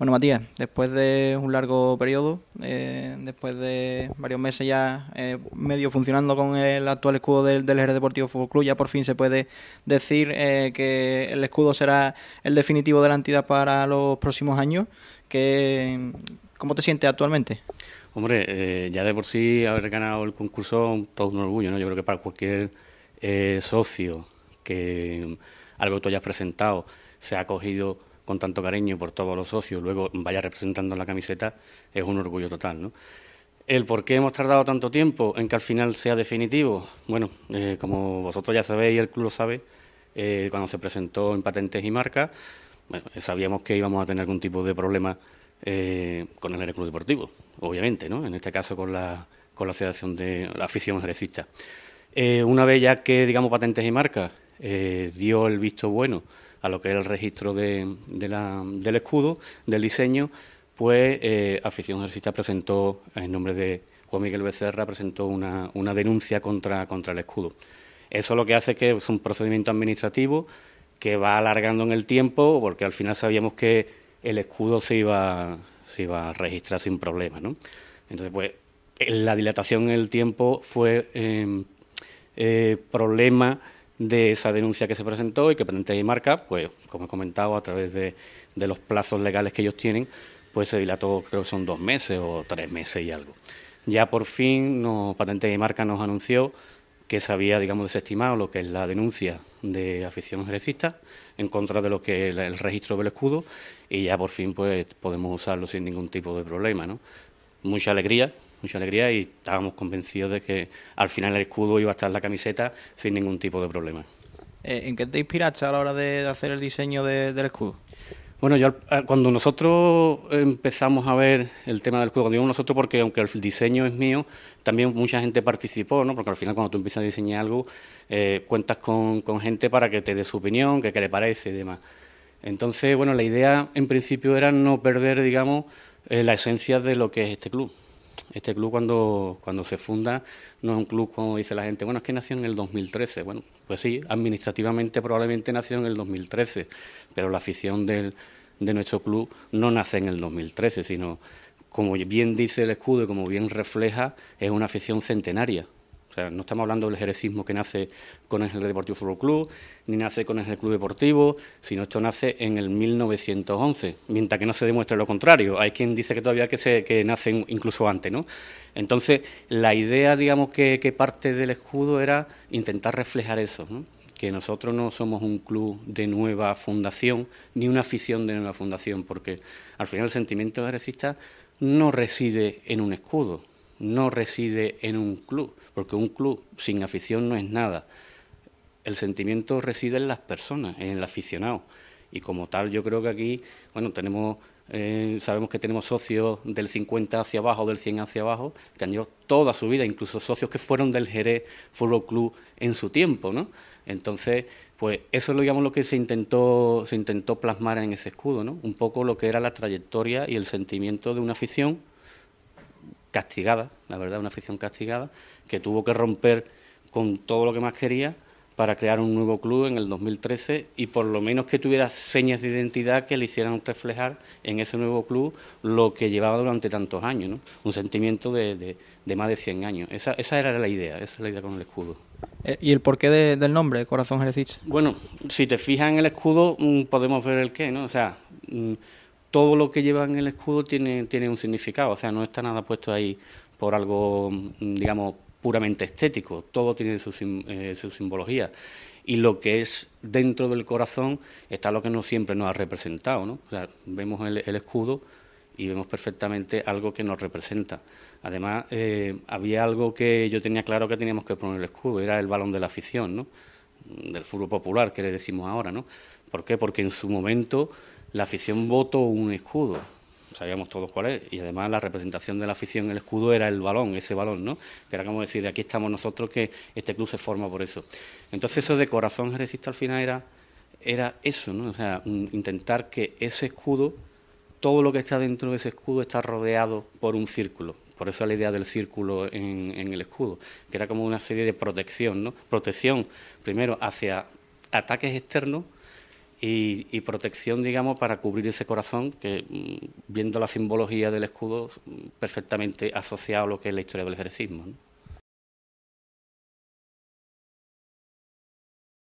Bueno, Matías, después de un largo periodo, eh, después de varios meses ya eh, medio funcionando con el actual escudo del, eje Deportivo Fútbol Club, ya por fin se puede decir eh, que el escudo será el definitivo de la entidad para los próximos años. ¿Cómo te sientes actualmente? Hombre, ya de por sí haber ganado el concurso, todo un orgullo, ¿no? Yo creo que para cualquier socio que algo tú hayas presentado se ha cogido con tanto cariño por todos los socios, luego vaya representando la camiseta, es un orgullo total. ¿no? El por qué hemos tardado tanto tiempo en que al final sea definitivo, bueno, eh, como vosotros ya sabéis y el club lo sabe, eh, cuando se presentó en patentes y marcas, eh, sabíamos que íbamos a tener algún tipo de problema con el Club Deportivo, obviamente, ¿no? En este caso con la, con la Asociación de la Afición Jerezista. una vez ya que, digamos, Patentes y Marcas dio el visto bueno a lo que es el registro del escudo, del diseño, pues eh, Afición Ejercista presentó, en nombre de Juan Miguel Becerra, presentó una, denuncia contra, el escudo. Eso lo que hace que es un procedimiento administrativo que va alargando en el tiempo, porque al final sabíamos que el escudo se iba, se iba a registrar sin problemas, ¿no? Entonces, pues, la dilatación en el tiempo fue eh, eh, problema de esa denuncia que se presentó y que patente y Marca, pues como he comentado, a través de, de los plazos legales que ellos tienen, pues se dilató, creo que son dos meses o tres meses y algo. Ya por fin no Patente y Marca nos anunció que se había, digamos, desestimado lo que es la denuncia de afición ejercista en contra de lo que es el registro del escudo y ya por fin pues podemos usarlo sin ningún tipo de problema, ¿no? Mucha alegría, mucha alegría y estábamos convencidos de que al final el escudo iba a estar en la camiseta sin ningún tipo de problema. Eh, ¿En qué te inspiraste a la hora de hacer el diseño del escudo? Bueno, yo cuando nosotros empezamos a ver el tema del escudo, cuando nosotros porque aunque el diseño es mío, también mucha gente participó, ¿no? Porque al final cuando tú empiezas a diseñar algo, eh, cuentas con, gente para que te dé su opinión, que qué le parece y demás. Entonces, bueno, la idea en principio era no perder, digamos, eh, la esencia de lo que es este club. Este club cuando, cuando se funda no es un club como dice la gente, bueno, es que nació en el 2013. Bueno, pues sí, administrativamente probablemente nació en el 2013, pero la afición del, de nuestro club no nace en el 2013, sino, como bien dice el escudo y como bien refleja, es una afición centenaria. O sea, no estamos hablando del jerecismo que nace con el Deportivo Fútbol Club, ni nace con el Club Deportivo, sino esto nace en el 1911, mientras que no se demuestre lo contrario. Hay quien dice que todavía que, se, nace incluso antes, ¿no? Entonces, la idea, digamos, que, que parte del escudo era intentar reflejar eso, ¿no? que nosotros no somos un club de nueva fundación, ni una afición de nueva fundación, porque al final el sentimiento jerezista no reside en un escudo, no reside en un club, porque un club sin afición no es nada. El sentimiento reside en las personas, en el aficionado. Y como tal, yo creo que aquí, bueno, tenemos, eh, sabemos que tenemos socios del 50 hacia abajo, del 100 hacia abajo, que han llevado toda su vida, incluso socios que fueron del Jerez Fútbol Club en su tiempo, ¿no? Entonces, pues eso es lo que se intentó, se intentó plasmar en ese escudo, ¿no? Un poco lo que era la trayectoria y el sentimiento de una afición castigada, la verdad, una afición castigada, que tuvo que romper con todo lo que más quería para crear un nuevo club en el 2013 y por lo menos que tuviera señas de identidad que le hicieran reflejar en ese nuevo club lo que llevaba durante tantos años, ¿no? un sentimiento de, más de 100 años. Esa, era la idea, esa era la idea con el escudo. Eh, ¿Y el porqué del nombre, Corazón Jerezich? Bueno, si te fijas en el escudo mm, podemos ver el qué, ¿no? O sea, mm, todo lo que lleva en el escudo tiene, tiene un significado, o sea, no está nada puesto ahí por algo, mm, digamos, puramente estético, todo tiene eh, su, simbología. Y lo que es dentro del corazón está lo que no siempre nos ha representado, ¿no? O sea, vemos el, escudo y vemos perfectamente algo que nos representa. Además, eh, había algo que yo tenía claro que teníamos que poner el escudo, era el balón de la afición, ¿no? Del fútbol popular, que le decimos ahora, ¿no? ¿Por qué? Porque en su momento la afición votó un escudo, sabíamos todos cuál es, y además la representación de la afición, en el escudo era el balón, ese balón, ¿no? Que era como decir, aquí estamos nosotros, que este club se forma por eso. Entonces eso de corazón jerezista al final era, era eso, ¿no? O sea, intentar que ese escudo, todo lo que está dentro de ese escudo está rodeado por un círculo, por eso la idea del círculo en, en, el escudo, que era como una serie de protección, ¿no? Protección, primero, hacia ataques externos, y, protección, digamos, para cubrir ese corazón, que mm, viendo la simbología del escudo, mm, perfectamente asociado a lo que es la historia del jerezismo.